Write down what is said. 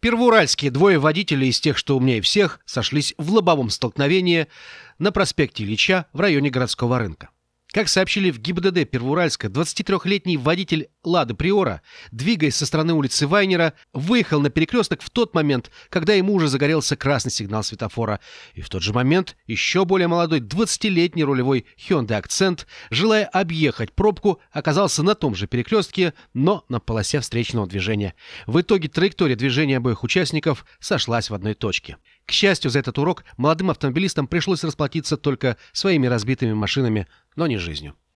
Первоуральске двое водителей из тех, что умнее всех, сошлись в лобовом столкновении на проспекте Ильича в районе городского рынка. Как сообщили в ГИБДД Первоуральска, 23-летний водитель «Лады Приора», двигаясь со стороны улицы Вайнера, выехал на перекресток в тот момент, когда ему уже загорелся красный сигнал светофора. И в тот же момент еще более молодой 20-летний рулевой Hyundai Accent, желая объехать пробку, оказался на том же перекрестке, но на полосе встречного движения. В итоге траектория движения обоих участников сошлась в одной точке. К счастью, за этот урок молодым автомобилистам пришлось расплатиться только своими разбитыми машинами, но не жизнью.